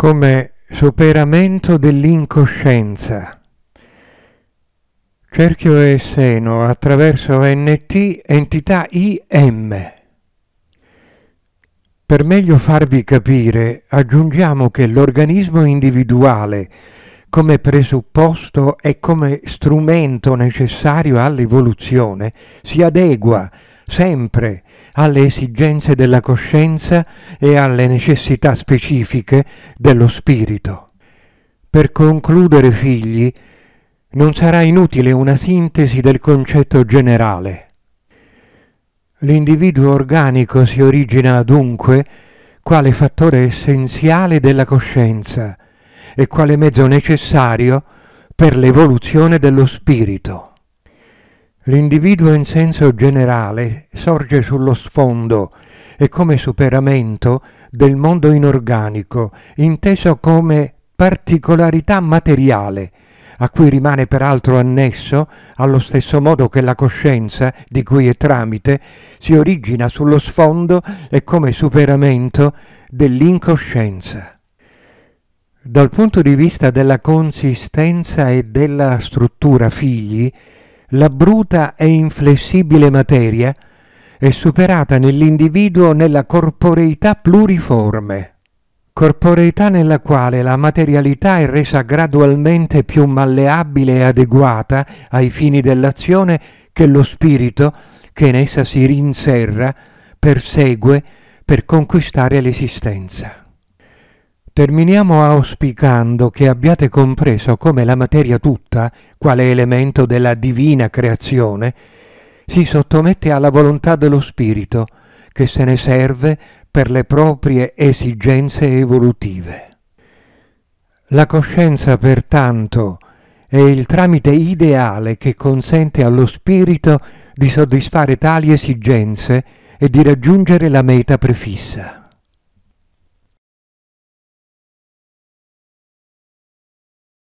come superamento dell'incoscienza. Cerchio e seno attraverso NT entità IM. Per meglio farvi capire, aggiungiamo che l'organismo individuale, come presupposto e come strumento necessario all'evoluzione, si adegua sempre a alle esigenze della coscienza e alle necessità specifiche dello spirito. Per concludere, figli, non sarà inutile una sintesi del concetto generale. L'individuo organico si origina dunque quale fattore essenziale della coscienza e quale mezzo necessario per l'evoluzione dello spirito. L'individuo in senso generale sorge sullo sfondo e come superamento del mondo inorganico, inteso come particolarità materiale, a cui rimane peraltro annesso, allo stesso modo che la coscienza, di cui è tramite, si origina sullo sfondo e come superamento dell'incoscienza. Dal punto di vista della consistenza e della struttura figli, la bruta e inflessibile materia è superata nell'individuo nella corporeità pluriforme, corporeità nella quale la materialità è resa gradualmente più malleabile e adeguata ai fini dell'azione che lo spirito, che in essa si rinserra, persegue per conquistare l'esistenza. Terminiamo auspicando che abbiate compreso come la materia tutta, quale elemento della divina creazione, si sottomette alla volontà dello Spirito, che se ne serve per le proprie esigenze evolutive. La coscienza, pertanto, è il tramite ideale che consente allo Spirito di soddisfare tali esigenze e di raggiungere la meta prefissa.